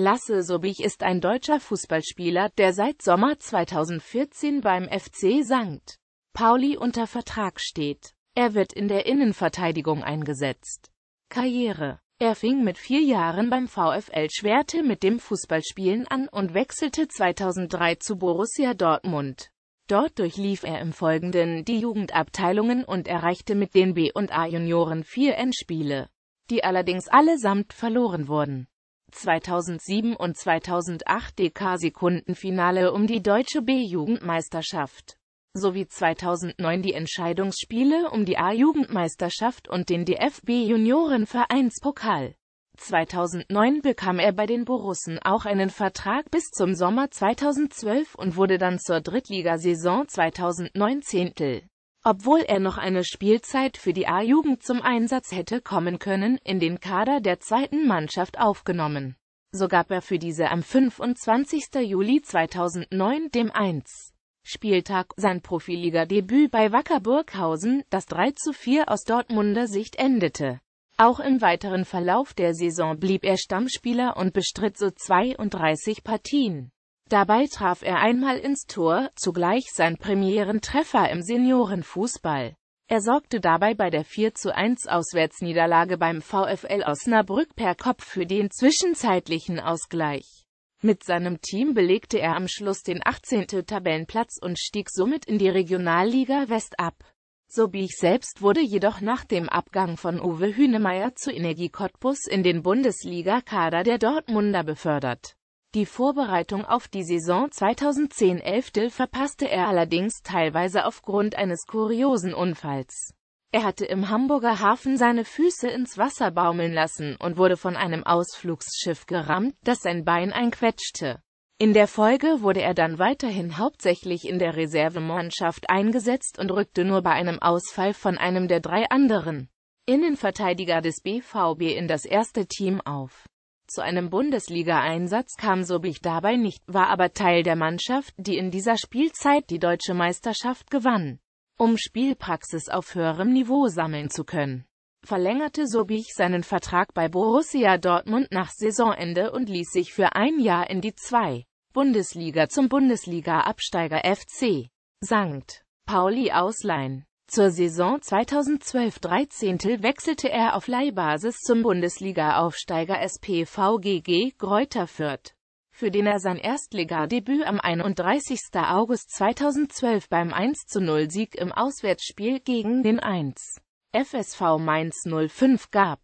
Lasse Sobich ist ein deutscher Fußballspieler, der seit Sommer 2014 beim FC St. Pauli unter Vertrag steht. Er wird in der Innenverteidigung eingesetzt. Karriere Er fing mit vier Jahren beim VfL Schwerte mit dem Fußballspielen an und wechselte 2003 zu Borussia Dortmund. Dort durchlief er im Folgenden die Jugendabteilungen und erreichte mit den B- und A-Junioren vier Endspiele, die allerdings allesamt verloren wurden. 2007 und 2008 DK-Sekundenfinale um die deutsche B-Jugendmeisterschaft sowie 2009 die Entscheidungsspiele um die A-Jugendmeisterschaft und den DFB-Juniorenvereinspokal. 2009 bekam er bei den Borussen auch einen Vertrag bis zum Sommer 2012 und wurde dann zur Drittligasaison 2009 Zehntel obwohl er noch eine Spielzeit für die A-Jugend zum Einsatz hätte kommen können, in den Kader der zweiten Mannschaft aufgenommen. So gab er für diese am 25. Juli 2009 dem 1. Spieltag sein Profiliga-Debüt bei Wacker Burghausen, das 3 zu 4 aus Dortmunder Sicht endete. Auch im weiteren Verlauf der Saison blieb er Stammspieler und bestritt so 32 Partien. Dabei traf er einmal ins Tor, zugleich sein Premierentreffer im Seniorenfußball. Er sorgte dabei bei der 4 zu 1 Auswärtsniederlage beim VfL Osnabrück per Kopf für den zwischenzeitlichen Ausgleich. Mit seinem Team belegte er am Schluss den 18. Tabellenplatz und stieg somit in die Regionalliga West ab. So wie ich selbst wurde jedoch nach dem Abgang von Uwe Hünemeyer zu Energie Cottbus in den Bundesliga-Kader der Dortmunder befördert. Die Vorbereitung auf die Saison 2010-11 verpasste er allerdings teilweise aufgrund eines kuriosen Unfalls. Er hatte im Hamburger Hafen seine Füße ins Wasser baumeln lassen und wurde von einem Ausflugsschiff gerammt, das sein Bein einquetschte. In der Folge wurde er dann weiterhin hauptsächlich in der Reservemannschaft eingesetzt und rückte nur bei einem Ausfall von einem der drei anderen Innenverteidiger des BVB in das erste Team auf. Zu einem Bundesligaeinsatz kam Sobich dabei nicht, war aber Teil der Mannschaft, die in dieser Spielzeit die deutsche Meisterschaft gewann. Um Spielpraxis auf höherem Niveau sammeln zu können, verlängerte Sobich seinen Vertrag bei Borussia Dortmund nach Saisonende und ließ sich für ein Jahr in die 2. Bundesliga zum Bundesliga-Absteiger FC St. Pauli ausleihen. Zur Saison 2012-13 wechselte er auf Leihbasis zum Bundesliga-Aufsteiger SPVGG Greuther Fürth, für den er sein Erstligadebüt am 31. August 2012 beim 1-0-Sieg im Auswärtsspiel gegen den 1. FSV Mainz 05 gab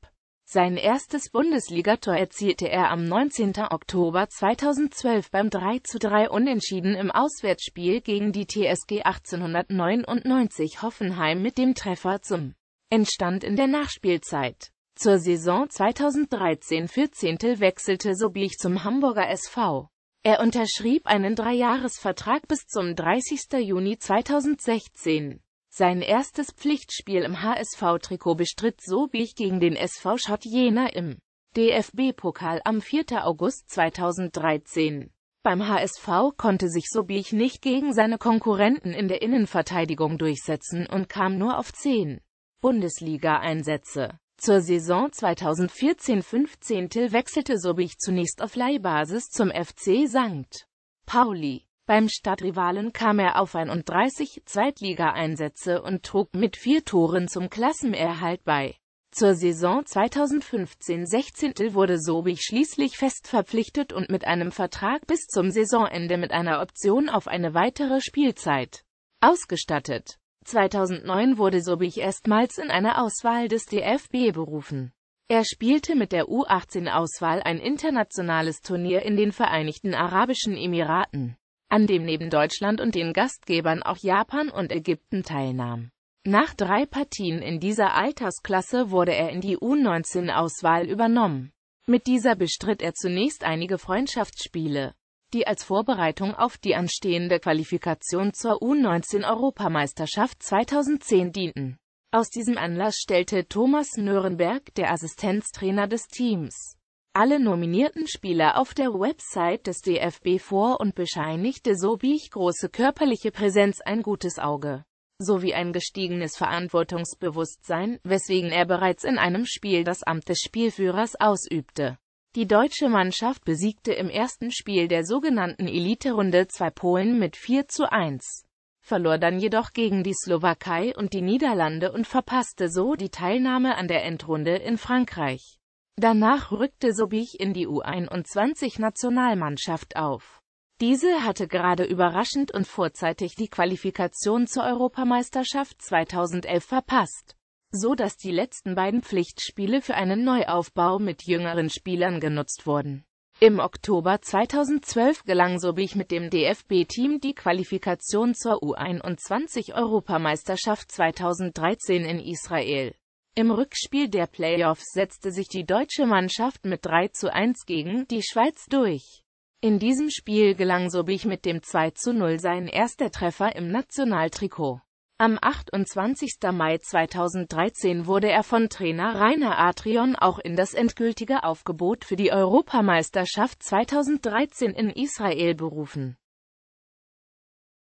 sein erstes Bundesligator erzielte er am 19. Oktober 2012 beim 3 zu 3 Unentschieden im Auswärtsspiel gegen die TSG 1899 Hoffenheim mit dem Treffer zum Entstand in der Nachspielzeit. Zur Saison 2013-14 wechselte Sobich zum Hamburger SV. Er unterschrieb einen Dreijahresvertrag bis zum 30. Juni 2016. Sein erstes Pflichtspiel im HSV-Trikot bestritt Sobich gegen den SV Schott Jena im DFB-Pokal am 4. August 2013. Beim HSV konnte sich Sobich nicht gegen seine Konkurrenten in der Innenverteidigung durchsetzen und kam nur auf 10 Bundesliga-Einsätze. Zur Saison 2014-15 wechselte Sobich zunächst auf Leihbasis zum FC St. Pauli. Beim Stadtrivalen kam er auf 31 Zweitligaeinsätze und trug mit vier Toren zum Klassenerhalt bei. Zur Saison 2015-16 wurde Sobich schließlich fest verpflichtet und mit einem Vertrag bis zum Saisonende mit einer Option auf eine weitere Spielzeit ausgestattet. 2009 wurde Sobich erstmals in eine Auswahl des DFB berufen. Er spielte mit der U18-Auswahl ein internationales Turnier in den Vereinigten Arabischen Emiraten an dem neben Deutschland und den Gastgebern auch Japan und Ägypten teilnahm. Nach drei Partien in dieser Altersklasse wurde er in die U19-Auswahl übernommen. Mit dieser bestritt er zunächst einige Freundschaftsspiele, die als Vorbereitung auf die anstehende Qualifikation zur U19-Europameisterschaft 2010 dienten. Aus diesem Anlass stellte Thomas Nürnberg, der Assistenztrainer des Teams, alle nominierten Spieler auf der Website des DFB vor und bescheinigte so wie ich große körperliche Präsenz ein gutes Auge sowie ein gestiegenes Verantwortungsbewusstsein, weswegen er bereits in einem Spiel das Amt des Spielführers ausübte. Die deutsche Mannschaft besiegte im ersten Spiel der sogenannten Eliterunde zwei Polen mit 4 zu 1, verlor dann jedoch gegen die Slowakei und die Niederlande und verpasste so die Teilnahme an der Endrunde in Frankreich. Danach rückte Sobich in die U21-Nationalmannschaft auf. Diese hatte gerade überraschend und vorzeitig die Qualifikation zur Europameisterschaft 2011 verpasst, so dass die letzten beiden Pflichtspiele für einen Neuaufbau mit jüngeren Spielern genutzt wurden. Im Oktober 2012 gelang Sobich mit dem DFB-Team die Qualifikation zur U21-Europameisterschaft 2013 in Israel. Im Rückspiel der Playoffs setzte sich die deutsche Mannschaft mit 3 zu 1 gegen die Schweiz durch. In diesem Spiel gelang Sobich mit dem 2 zu 0 sein erster Treffer im Nationaltrikot. Am 28. Mai 2013 wurde er von Trainer Rainer Atrion auch in das endgültige Aufgebot für die Europameisterschaft 2013 in Israel berufen.